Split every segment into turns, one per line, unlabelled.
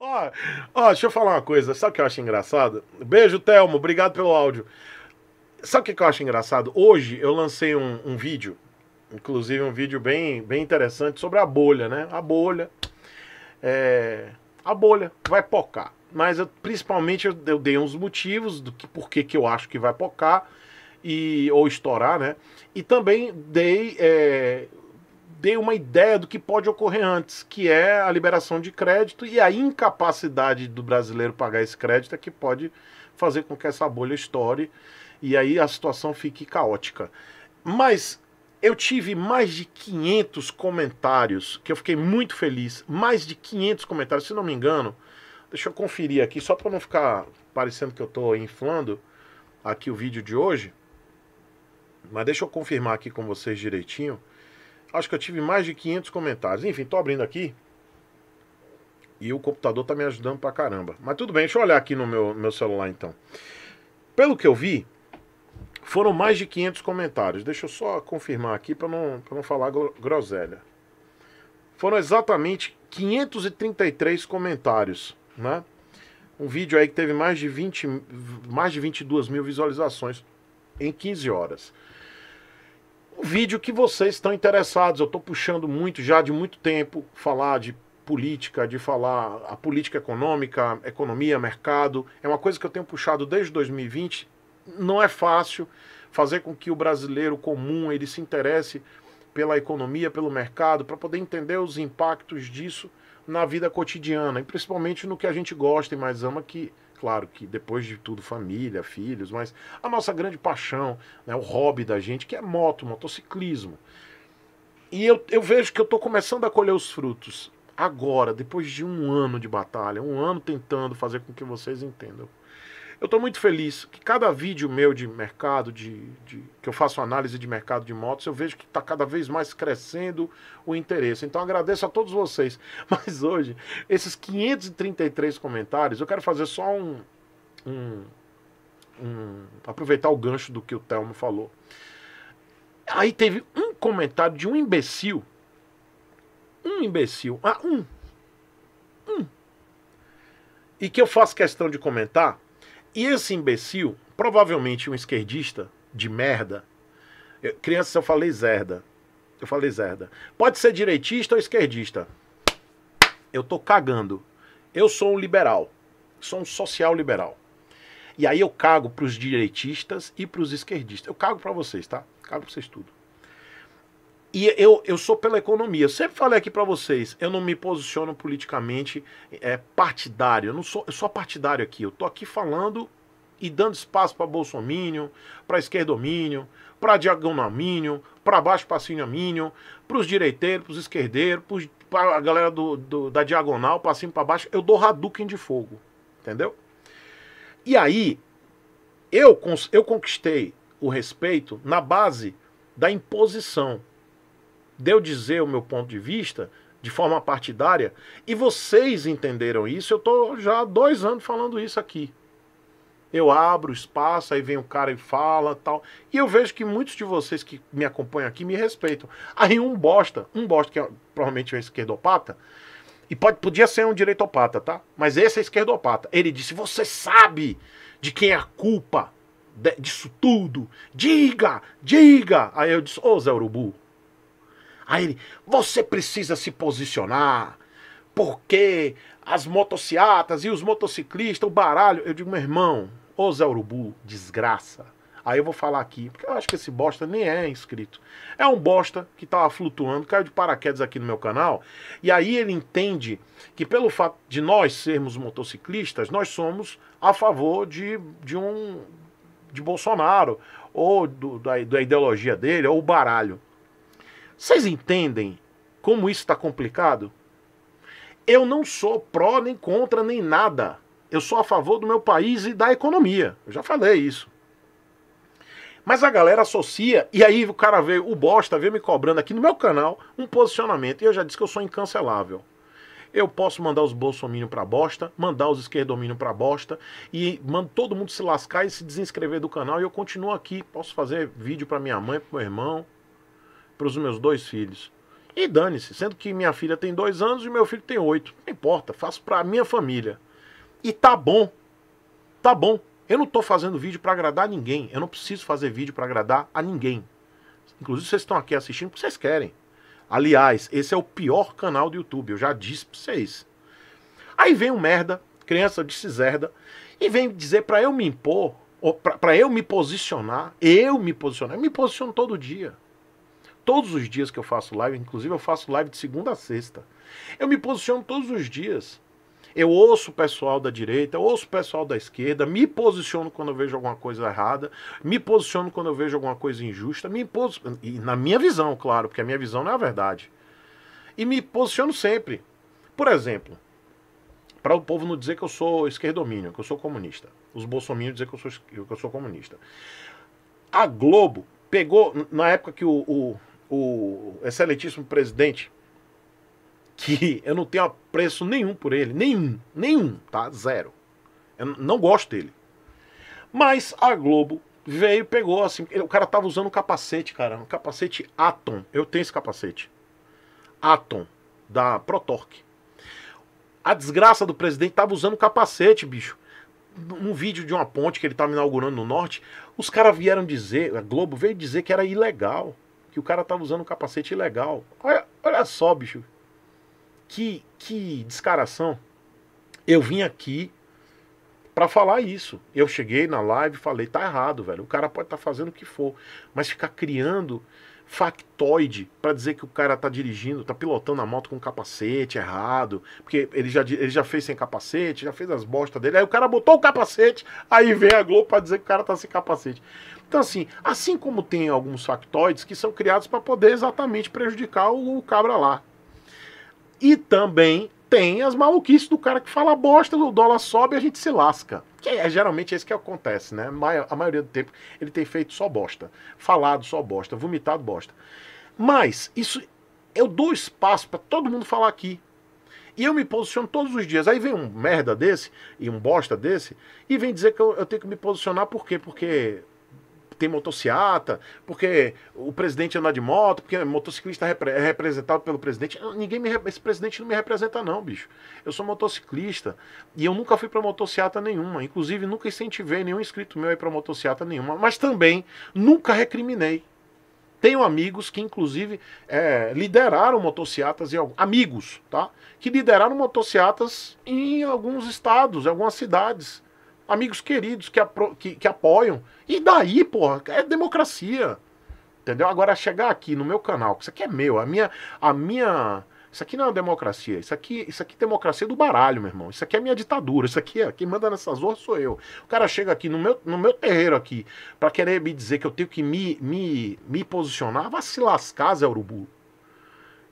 Ó, ó, deixa eu falar uma coisa. Sabe o que eu acho engraçado? Beijo, Telmo. Obrigado pelo áudio. Sabe o que eu acho engraçado? Hoje eu lancei um, um vídeo, inclusive um vídeo bem, bem interessante sobre a bolha, né? A bolha. É, a bolha vai pocar. Mas eu, principalmente eu, eu, dei uns motivos do que por que, que eu acho que vai pocar e, ou estourar, né? E também dei é, dê uma ideia do que pode ocorrer antes, que é a liberação de crédito e a incapacidade do brasileiro pagar esse crédito é que pode fazer com que essa bolha estoure e aí a situação fique caótica. Mas eu tive mais de 500 comentários, que eu fiquei muito feliz, mais de 500 comentários, se não me engano. Deixa eu conferir aqui só para não ficar parecendo que eu estou inflando aqui o vídeo de hoje. Mas deixa eu confirmar aqui com vocês direitinho. Acho que eu tive mais de 500 comentários. Enfim, tô abrindo aqui. E o computador tá me ajudando pra caramba. Mas tudo bem, deixa eu olhar aqui no meu, meu celular então. Pelo que eu vi, foram mais de 500 comentários. Deixa eu só confirmar aqui para não, pra não falar groselha. Foram exatamente 533 comentários, né? Um vídeo aí que teve mais de, 20, mais de 22 mil visualizações em 15 horas vídeo que vocês estão interessados. Eu estou puxando muito já de muito tempo falar de política, de falar a política econômica, economia, mercado. É uma coisa que eu tenho puxado desde 2020. Não é fácil fazer com que o brasileiro comum ele se interesse pela economia, pelo mercado, para poder entender os impactos disso na vida cotidiana e principalmente no que a gente gosta e mais ama que claro que depois de tudo, família, filhos, mas a nossa grande paixão, né, o hobby da gente, que é moto, motociclismo. E eu, eu vejo que eu estou começando a colher os frutos agora, depois de um ano de batalha, um ano tentando fazer com que vocês entendam. Eu estou muito feliz que cada vídeo meu de mercado, de, de, que eu faço análise de mercado de motos, eu vejo que está cada vez mais crescendo o interesse. Então agradeço a todos vocês. Mas hoje, esses 533 comentários, eu quero fazer só um. um, um aproveitar o gancho do que o Telmo falou. Aí teve um comentário de um imbecil. Um imbecil. Ah, um. Um. E que eu faço questão de comentar e esse imbecil, provavelmente um esquerdista de merda, eu, crianças eu falei zerda, eu falei zerda, pode ser direitista ou esquerdista, eu tô cagando, eu sou um liberal, sou um social liberal. E aí eu cago para os direitistas e para os esquerdistas. Eu cago para vocês, tá? Cago para vocês tudo. E eu, eu sou pela economia. Eu sempre falei aqui para vocês, eu não me posiciono politicamente é, partidário. Eu não sou, eu sou partidário aqui. Eu tô aqui falando e dando espaço para bolsomínio, para esquerdomínio, para diagonalmínio, para baixo passinho para os direiteiros, para os esquerdeiros, para a galera do, do, da diagonal, para cima, para baixo. Eu dou Hadouken de fogo, entendeu? E aí, eu, eu conquistei o respeito na base da imposição de eu dizer o meu ponto de vista de forma partidária, e vocês entenderam isso, eu estou já há dois anos falando isso aqui. Eu abro espaço, aí vem o cara e fala tal. E eu vejo que muitos de vocês que me acompanham aqui me respeitam. Aí um bosta, um bosta que é, provavelmente é um esquerdopata, e pode, podia ser um direitopata, tá? Mas esse é esquerdopata. Ele disse: Você sabe de quem é a culpa disso tudo? Diga, diga! Aí eu disse: Ô oh, Zé Urubu, Aí ele, você precisa se posicionar, porque as motocicletas e os motociclistas, o baralho. Eu digo, meu irmão, ô Zé Urubu, desgraça. Aí eu vou falar aqui, porque eu acho que esse bosta nem é inscrito. É um bosta que tava tá flutuando, caiu de paraquedas aqui no meu canal. E aí ele entende que pelo fato de nós sermos motociclistas, nós somos a favor de, de um de Bolsonaro, ou do, da, da ideologia dele, ou o baralho. Vocês entendem como isso está complicado? Eu não sou pró nem contra nem nada. Eu sou a favor do meu país e da economia. Eu já falei isso. Mas a galera associa, e aí o cara veio, o bosta veio me cobrando aqui no meu canal um posicionamento. E eu já disse que eu sou incancelável. Eu posso mandar os bolsominions pra bosta, mandar os esquerdominions pra bosta, e mando todo mundo se lascar e se desinscrever do canal. E eu continuo aqui. Posso fazer vídeo pra minha mãe, pro meu irmão, para os meus dois filhos. E dane-se, sendo que minha filha tem dois anos e meu filho tem oito. Não importa, faço para a minha família. E tá bom, tá bom. Eu não estou fazendo vídeo para agradar ninguém. Eu não preciso fazer vídeo para agradar a ninguém. Inclusive, vocês estão aqui assistindo porque vocês querem. Aliás, esse é o pior canal do YouTube, eu já disse para vocês. Aí vem um merda, criança de ciserda, e vem dizer para eu me impor, para eu me posicionar, eu me posicionar, eu me posiciono todo dia todos os dias que eu faço live, inclusive eu faço live de segunda a sexta. Eu me posiciono todos os dias. Eu ouço o pessoal da direita, ouço o pessoal da esquerda, me posiciono quando eu vejo alguma coisa errada, me posiciono quando eu vejo alguma coisa injusta, me pos... e na minha visão, claro, porque a minha visão não é a verdade. E me posiciono sempre. Por exemplo, para o povo não dizer que eu sou esquerdomínio, que eu sou comunista. Os bolsominions dizer que eu sou, que eu sou comunista. A Globo pegou, na época que o, o o excelentíssimo presidente, que eu não tenho apreço nenhum por ele, nenhum, nenhum, tá? Zero. Eu não gosto dele. Mas a Globo veio, pegou assim, o cara tava usando um capacete, cara, um capacete Atom. Eu tenho esse capacete. Atom da Protorque. A desgraça do presidente tava usando capacete, bicho. Um vídeo de uma ponte que ele tava inaugurando no norte, os caras vieram dizer, a Globo veio dizer que era ilegal que o cara tava usando um capacete ilegal. Olha, olha só, bicho. Que, que descaração. Eu vim aqui para falar isso. Eu cheguei na live falei, tá errado, velho. O cara pode estar tá fazendo o que for, mas ficar criando factoide para dizer que o cara tá dirigindo, tá pilotando a moto com capacete errado, porque ele já, ele já fez sem capacete, já fez as bostas dele, aí o cara botou o capacete, aí vem a Globo para dizer que o cara tá sem capacete. Então assim, assim como tem alguns factoides que são criados para poder exatamente prejudicar o, o cabra lá. E também tem as maluquices do cara que fala bosta, o dólar sobe, a gente se lasca. Que é geralmente é isso que acontece, né? A maioria do tempo ele tem feito só bosta. Falado só bosta, vomitado bosta. Mas isso eu dou espaço para todo mundo falar aqui. E eu me posiciono todos os dias. Aí vem um merda desse e um bosta desse e vem dizer que eu, eu tenho que me posicionar por quê? Porque tem motociata, porque o presidente anda de moto, porque motociclista é representado pelo presidente. Ninguém me, esse presidente não me representa, não, bicho. Eu sou motociclista e eu nunca fui para motociata nenhuma. Inclusive, nunca incentivei nenhum inscrito meu aí para motociata nenhuma. Mas também nunca recriminei. Tenho amigos que, inclusive, é, lideraram motociatas, e amigos, tá? Que lideraram motociatas em alguns estados, em algumas cidades amigos queridos que, apro, que, que apoiam. E daí, porra, é democracia. Entendeu? Agora, chegar aqui no meu canal, que isso aqui é meu, a minha. A minha isso aqui não é uma democracia. Isso aqui, isso aqui é democracia do baralho, meu irmão. Isso aqui é minha ditadura. Isso aqui é quem manda nessas horas sou eu. O cara chega aqui no meu, no meu terreiro aqui para querer me dizer que eu tenho que me, me, me posicionar, vai se lascar, Zé Urubu.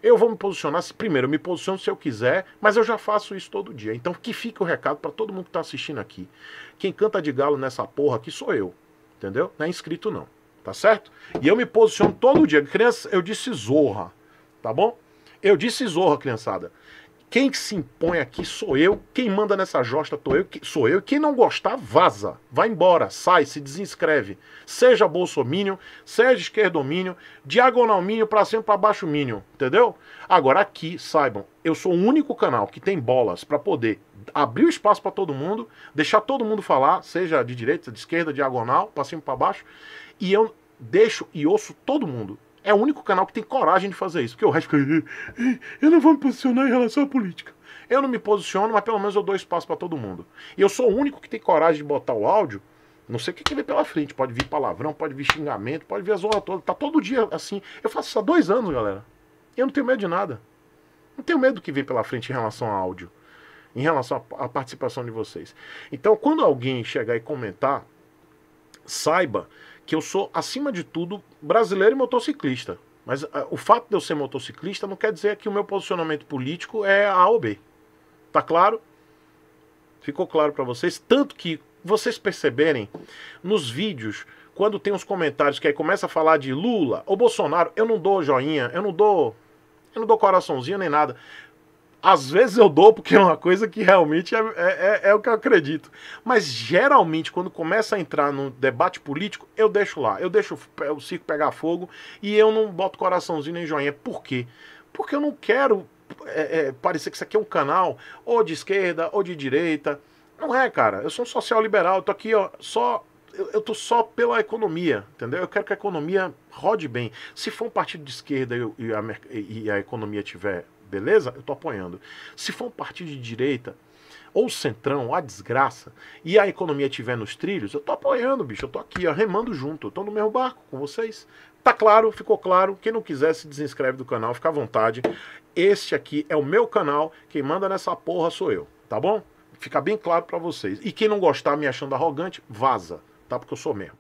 Eu vou me posicionar, se, primeiro, eu me posiciono se eu quiser, mas eu já faço isso todo dia. Então, que fica o recado para todo mundo que está assistindo aqui. Quem canta de galo nessa porra aqui sou eu, entendeu? Não é inscrito não, tá certo? E eu me posiciono todo dia. Criança, eu disse zorra, tá bom? Eu disse zorra, criançada. Quem se impõe aqui sou eu, quem manda nessa josta sou eu, sou eu. Quem não gostar, vaza, vai embora, sai, se desinscreve. Seja bolsomínio, seja esquerdomínio, diagonalmínio para cima para baixo mínimo, entendeu? Agora aqui, saibam, eu sou o único canal que tem bolas para poder abrir o espaço para todo mundo, deixar todo mundo falar, seja de direita, de esquerda, diagonal, para cima para baixo, e eu deixo e ouço todo mundo. É o único canal que tem coragem de fazer isso. Porque o resto fica. Eu não vou me posicionar em relação à política. Eu não me posiciono, mas pelo menos eu dou espaço para todo mundo. E eu sou o único que tem coragem de botar o áudio. Não sei o que, que vem pela frente. Pode vir palavrão, pode vir xingamento, pode vir a horas todas. Tá todo dia assim. Eu faço isso há dois anos, galera. Eu não tenho medo de nada. Não tenho medo do que vem pela frente em relação a áudio. Em relação à participação de vocês. Então, quando alguém chegar e comentar, saiba que eu sou, acima de tudo, brasileiro e motociclista. Mas uh, o fato de eu ser motociclista não quer dizer que o meu posicionamento político é A ou B. Tá claro? Ficou claro para vocês? Tanto que vocês perceberem nos vídeos, quando tem uns comentários que aí começa a falar de Lula ou Bolsonaro, eu não dou joinha, eu não dou. Eu não dou coraçãozinho nem nada. Às vezes eu dou porque é uma coisa que realmente é, é, é, é, o que eu acredito. Mas geralmente, quando começa a entrar no debate político, eu deixo lá. Eu deixo o circo pegar fogo e eu não boto coraçãozinho nem joinha. Por quê? Porque eu não quero é, é, parecer que isso aqui é um canal ou de esquerda ou de direita. Não é, cara. Eu sou um social liberal. Eu tô aqui, ó, só eu, tô só pela economia, entendeu? Eu quero que a economia rode bem. Se for um partido de esquerda e, a, e a, economia tiver Beleza? Eu tô apoiando. Se for um partido de direita, ou centrão, a desgraça, e a economia tiver nos trilhos, eu tô apoiando, bicho. Eu tô aqui, ó, remando junto. Eu tô no mesmo barco com vocês. Tá claro? Ficou claro? Quem não quiser se desinscreve do canal, fica à vontade. Este aqui é o meu canal. Quem manda nessa porra sou eu, tá bom? Fica bem claro para vocês. E quem não gostar me achando arrogante, vaza, tá? Porque eu sou mesmo.